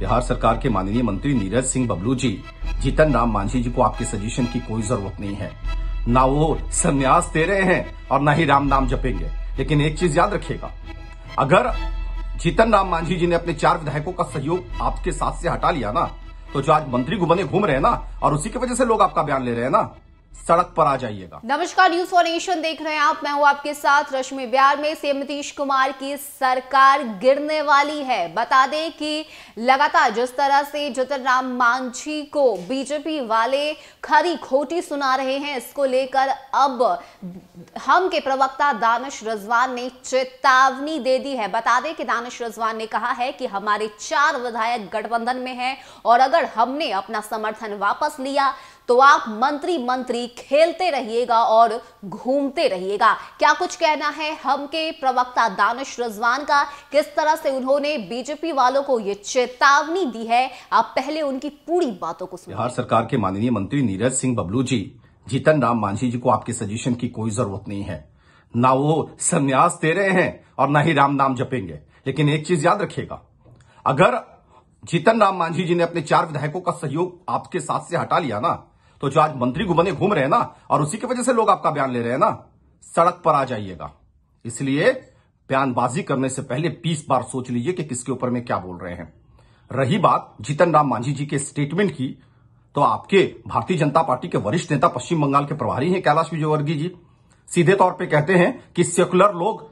बिहार सरकार के माननीय मंत्री नीरज सिंह बबलू जी जीतन राम मांझी जी को आपके सजेशन की कोई जरूरत नहीं है ना वो संन्यास दे रहे हैं और ना ही राम नाम जपेंगे लेकिन एक चीज याद रखिएगा अगर जीतन राम मांझी जी ने अपने चार विधायकों का सहयोग आपके साथ से हटा लिया ना तो जो आज मंत्री घुमने घूम रहे हैं ना और उसी की वजह से लोग आपका बयान ले रहे हैं ना सड़क पर आ जाइएगा नमस्कार न्यूज फॉर एशियन देख रहे हैं आप मैं हूं आपके साथ रश्मि बिहार में सीएम नीतीश कुमार की सरकार गिरने वाली है बता दें कि लगातार जिस तरह से जतन राम मांझी को बीजेपी वाले खरी खोटी सुना रहे हैं इसको लेकर अब हम के प्रवक्ता दानिश रजवान ने चेतावनी दे दी है बता दें कि दानिश रजवान ने कहा है कि हमारे चार विधायक गठबंधन में है और अगर हमने अपना समर्थन वापस लिया तो आप मंत्री मंत्री खेलते रहिएगा और घूमते रहिएगा क्या कुछ कहना है हम के प्रवक्ता दानिश रजवान का किस तरह से उन्होंने बीजेपी वालों को ये चेतावनी दी है आप पहले उनकी पूरी बातों को सुनिए बिहार सरकार के माननीय मंत्री नीरज सिंह बबलू जी जीतन राम मांझी जी को आपके सजेशन की कोई जरूरत नहीं है ना वो संन्यास दे रहे हैं और ना ही राम नाम जपेंगे लेकिन एक चीज याद रखिएगा अगर जीतन राम मांझी जी ने अपने चार विधायकों का सहयोग आपके साथ से हटा लिया ना तो जो आज मंत्री बने घूम रहे हैं ना और उसी की वजह से लोग आपका बयान ले रहे हैं ना सड़क पर आ जाइएगा इसलिए बयानबाजी करने से पहले बीस बार सोच लीजिए कि किसके ऊपर में क्या बोल रहे हैं रही बात जीतन राम मांझी जी के स्टेटमेंट की तो आपके भारतीय जनता पार्टी के वरिष्ठ नेता पश्चिम बंगाल के प्रभारी हैं कैलाश विजयवर्गीय जी सीधे तौर पे कहते हैं कि सेकुलर लोग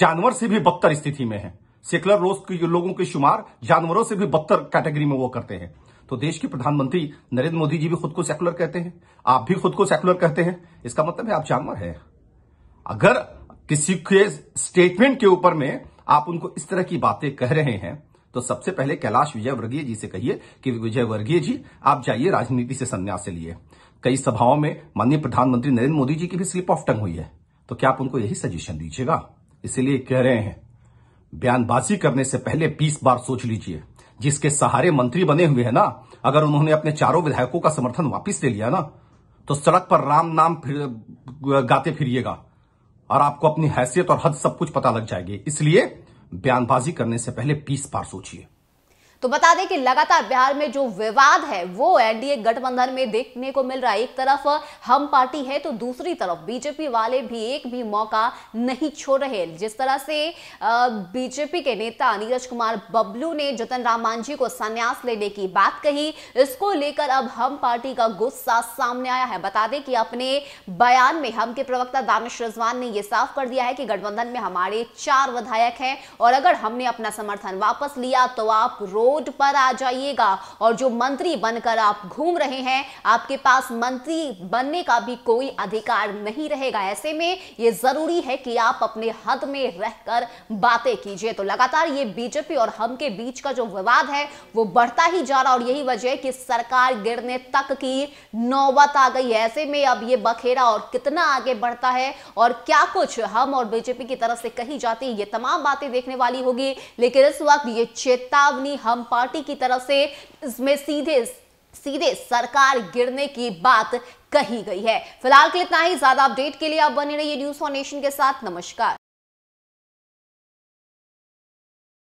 जानवर से भी बदतर स्थिति में हैं सेकुलर लोग लोगों के शुमार जानवरों से भी बदतर कैटेगरी में वो करते हैं तो देश के प्रधानमंत्री नरेंद्र मोदी जी भी खुद को सेकुलर कहते हैं आप भी खुद को सेकुलर कहते हैं इसका मतलब है आप जानवर हैं अगर किसी के स्टेटमेंट के ऊपर में आप उनको इस तरह की बातें कह रहे हैं तो सबसे पहले कैलाश विजयवर्गीय जी से कहिए कि विजयवर्गीय जी आप जाइए राजनीति से संन्यास लिए कई सभाओं में माननीय प्रधानमंत्री नरेंद्र मोदी जी की भी स्लिप ऑफ टंग हुई है तो क्या आप उनको यही सजेशन दीजिएगा इसीलिए कह रहे हैं बयानबाजी करने से पहले बीस बार सोच लीजिए जिसके सहारे मंत्री बने हुए हैं ना अगर उन्होंने अपने चारों विधायकों का समर्थन वापिस ले लिया ना तो सड़क पर राम नाम फिर, गाते फिरिएगा और आपको अपनी हैसियत और हद सब कुछ पता लग जाएगी इसलिए बयानबाजी करने से पहले बीस बार सोचिए तो बता दें कि लगातार बिहार में जो विवाद है वो एनडीए गठबंधन में देखने को मिल रहा है एक तरफ हम पार्टी है तो दूसरी तरफ बीजेपी वाले भी एक भी मौका नहीं छोड़ रहे जिस तरह से बीजेपी के नेता नीरज कुमार बबलू ने जतन राम मांझी को संन्यास लेने की बात कही इसको लेकर अब हम पार्टी का गुस्सा सामने आया है बता दें कि अपने बयान में हम के प्रवक्ता दानिश रिजवान ने यह साफ कर दिया है कि गठबंधन में हमारे चार विधायक हैं और अगर हमने अपना समर्थन वापस लिया तो आप रो रोड पर आ जाइएगा और जो मंत्री बनकर आप घूम रहे हैं आपके पास मंत्री बनने का भी कोई अधिकार नहीं रहेगा ऐसे में ये जरूरी है कि आप अपने हद में रहकर बातें कीजिए तो लगातार ये बीजेपी और हम के बीच का जो विवाद है वो बढ़ता ही जा रहा और यही वजह है कि सरकार गिरने तक की नौबत आ गई ऐसे में अब ये बखेरा और कितना आगे बढ़ता है और क्या कुछ हम और बीजेपी की तरफ से कही जाती है ये तमाम बातें देखने वाली होगी लेकिन इस वक्त ये चेतावनी हम पार्टी की तरफ से इसमें सीधे सीधे सरकार गिरने की बात कही गई है फिलहाल के लिए इतना ही ज्यादा अपडेट के लिए आप बने रहिए न्यूज फॉर नेशन के साथ नमस्कार